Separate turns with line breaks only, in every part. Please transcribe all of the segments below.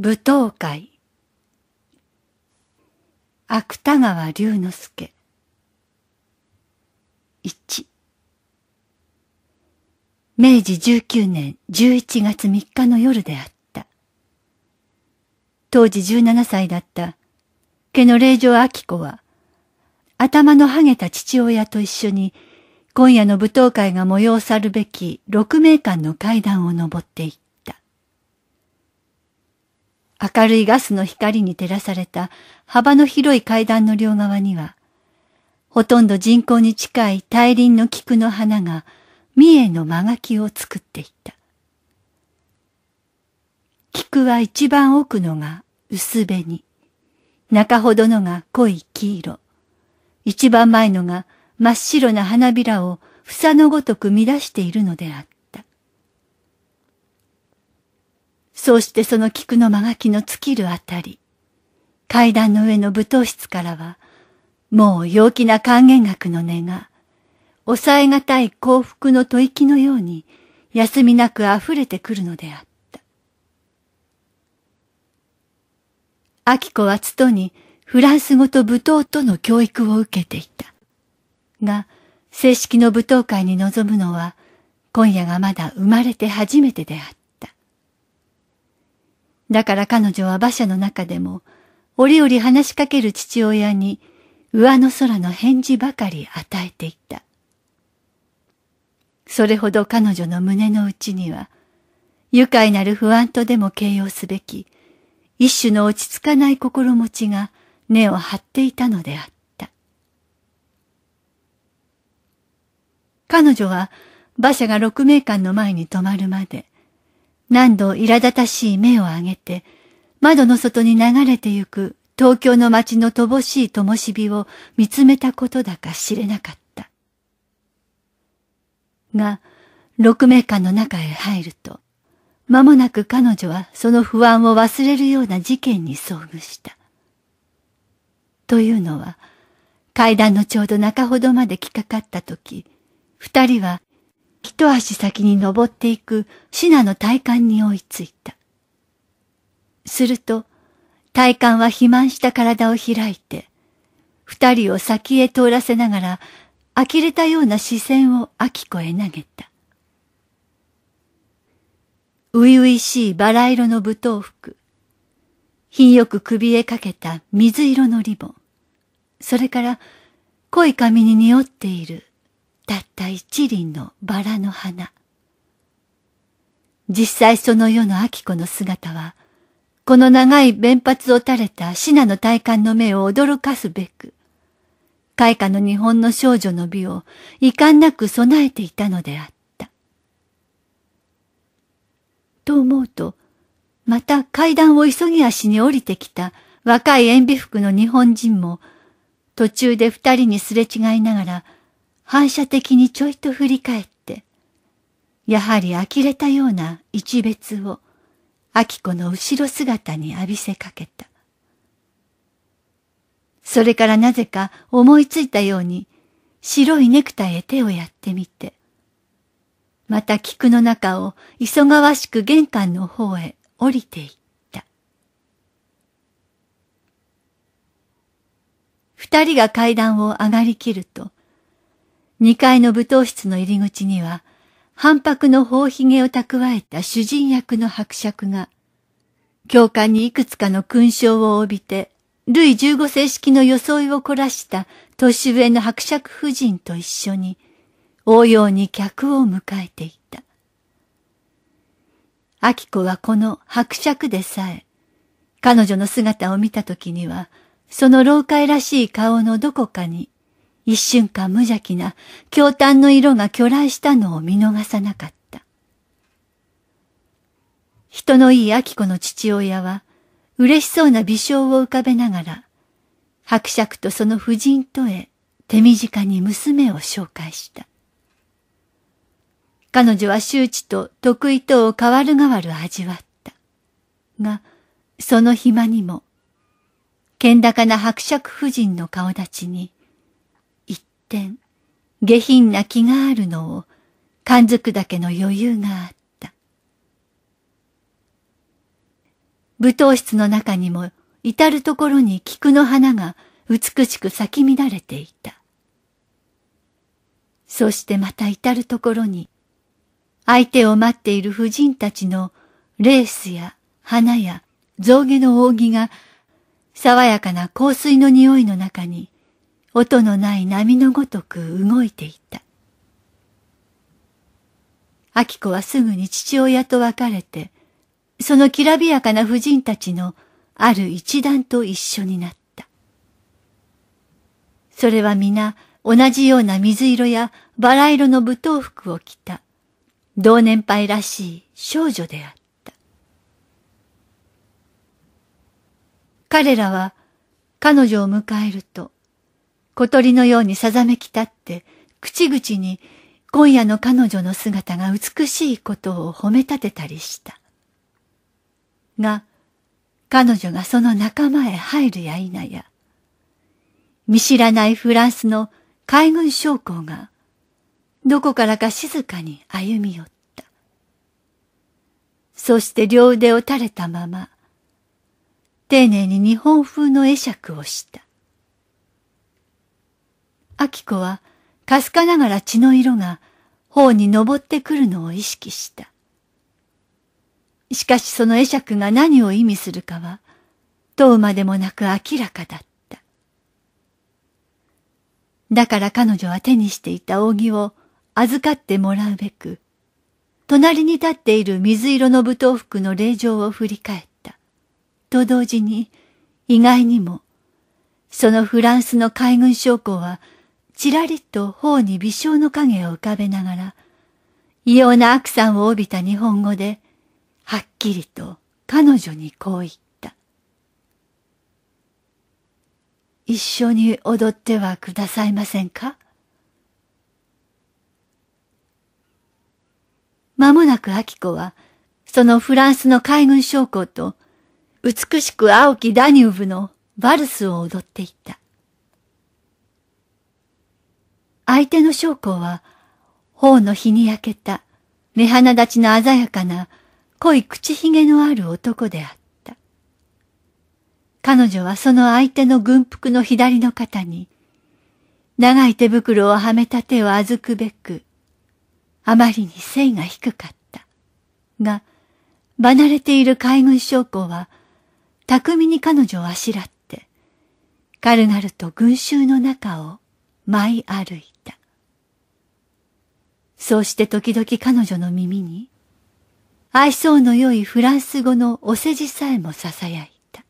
舞踏会芥川龍之介1明治19年11月3日の夜であった当時17歳だった家の令嬢秋子は頭のはげた父親と一緒に今夜の舞踏会が催さるべき六名間の階段を上っていた明るいガスの光に照らされた幅の広い階段の両側には、ほとんど人工に近い大輪の菊の花が三重の間垣を作っていた。菊は一番奥のが薄紅、中ほどのが濃い黄色、一番前のが真っ白な花びらを房のごとく乱しているのであった。そうしてその菊の間垣の尽きるあたり、階段の上の舞踏室からは、もう陽気な還元学の音が、抑えがたい幸福の吐息のように、休みなく溢れてくるのであった。明子はつとにフランス語と舞踏との教育を受けていた。が、正式の舞踏会に臨むのは、今夜がまだ生まれて初めてであった。だから彼女は馬車の中でも、折々話しかける父親に、上の空の返事ばかり与えていた。それほど彼女の胸の内には、愉快なる不安とでも形容すべき、一種の落ち着かない心持ちが根を張っていたのであった。彼女は馬車が六名館の前に止まるまで、何度苛立たしい目を上げて、窓の外に流れてゆく東京の街の乏しい灯火を見つめたことだか知れなかった。が、六名館の中へ入ると、間もなく彼女はその不安を忘れるような事件に遭遇した。というのは、階段のちょうど中ほどまで来かかった時、二人は一足先に登っていくシナの体幹に追いついた。すると、体幹は肥満した体を開いて、二人を先へ通らせながら、呆れたような視線をキ子へ投げた。初々しいバラ色の舞踏服、品よく首へかけた水色のリボン、それから濃い髪に匂っているたった一輪のバラの花。実際その世の秋子の姿は、この長い弁髪を垂れたシナの体幹の目を驚かすべく、開花の日本の少女の美を遺憾なく備えていたのであった。と思うと、また階段を急ぎ足に降りてきた若い塩ビ服の日本人も、途中で二人にすれ違いながら、反射的にちょいと振り返って、やはり呆れたような一別を、明子の後ろ姿に浴びせかけた。それからなぜか思いついたように、白いネクタイへ手をやってみて、また菊の中を急がわしく玄関の方へ降りていった。二人が階段を上がりきると、二階の舞踏室の入り口には、反白の頬髭を蓄えた主人役の伯爵が、教官にいくつかの勲章を帯びて、ルイ十五世式の装いを凝らした年上の伯爵夫人と一緒に、応用に客を迎えていた。秋子はこの伯爵でさえ、彼女の姿を見た時には、その老界らしい顔のどこかに一瞬間無邪気な驚嘆の色が巨来したのを見逃さなかった。人のいい秋子の父親は、嬉しそうな微笑を浮かべながら、伯爵とその夫人とへ手短に娘を紹介した。彼女は周知と得意とを変わる変わる味わった。が、その暇にも、剣高な伯爵夫人の顔立ちに、点、下品な気があるのを感づくだけの余裕があった。舞踏室の中にも至るところに菊の花が美しく咲き乱れていた。そしてまた至るところに相手を待っている婦人たちのレースや花や象牙の扇が爽やかな香水の匂いの中に音のない波のごとく動いていた。明子はすぐに父親と別れて、そのきらびやかな婦人たちのある一団と一緒になった。それは皆同じような水色やバラ色の舞踏服を着た、同年配らしい少女であった。彼らは彼女を迎えると、小鳥のようにさざめきたって、口々に今夜の彼女の姿が美しいことを褒め立てたりした。が、彼女がその仲間へ入るや否や、見知らないフランスの海軍将校が、どこからか静かに歩み寄った。そして両腕を垂れたまま、丁寧に日本風の会釈をした。秋子はかすかながら血の色が頬に昇ってくるのを意識した。しかしその会釈が何を意味するかは、問うまでもなく明らかだった。だから彼女は手にしていた扇を預かってもらうべく、隣に立っている水色の舞踏服の霊場を振り返った。と同時に、意外にも、そのフランスの海軍将校はちらりと頬に微笑の影を浮かべながら、異様な悪さを帯びた日本語で、はっきりと彼女にこう言った。一緒に踊ってはくださいませんかまもなく明子は、そのフランスの海軍将校と、美しく青きダニューブのバルスを踊っていた。相手の将校は、頬の日に焼けた、目鼻立ちの鮮やかな、濃い口ひげのある男であった。彼女はその相手の軍服の左の肩に、長い手袋をはめた手を預くべく、あまりに背が低かった。が、離れている海軍将校は、巧みに彼女をあしらって、軽々と群衆の中を舞い歩いた。そうして時々彼女の耳に、愛想の良いフランス語のお世辞さえも囁いた。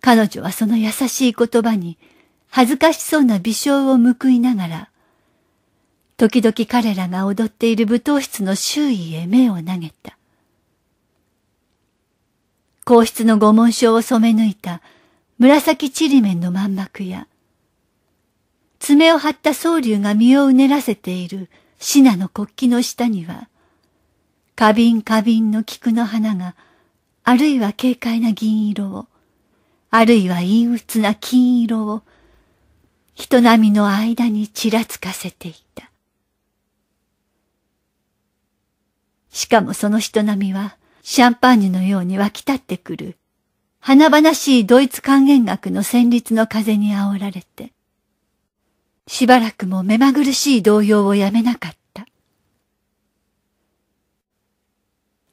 彼女はその優しい言葉に恥ずかしそうな微笑を報いながら、時々彼らが踊っている舞踏室の周囲へ目を投げた。皇室の御紋章を染め抜いた紫ちりめんのま幕や、爪を張った僧侶が身をうねらせているシナの国旗の下には、花瓶花瓶の菊の花が、あるいは軽快な銀色を、あるいは陰鬱な金色を、人波の間にちらつかせていた。しかもその人波は、シャンパーニュのように湧き立ってくる華々しいドイツ管弦楽の旋律の風に煽られて、しばらくも目まぐるしい動揺をやめなかった。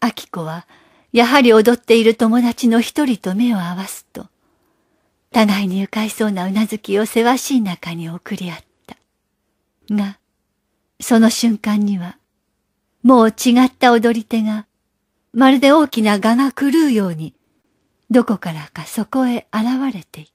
アキコは、やはり踊っている友達の一人と目を合わすと、互いに愉快そうなうなずきをせわしい中に送り合った。が、その瞬間には、もう違った踊り手が、まるで大きな蛾が狂うように、どこからかそこへ現れてい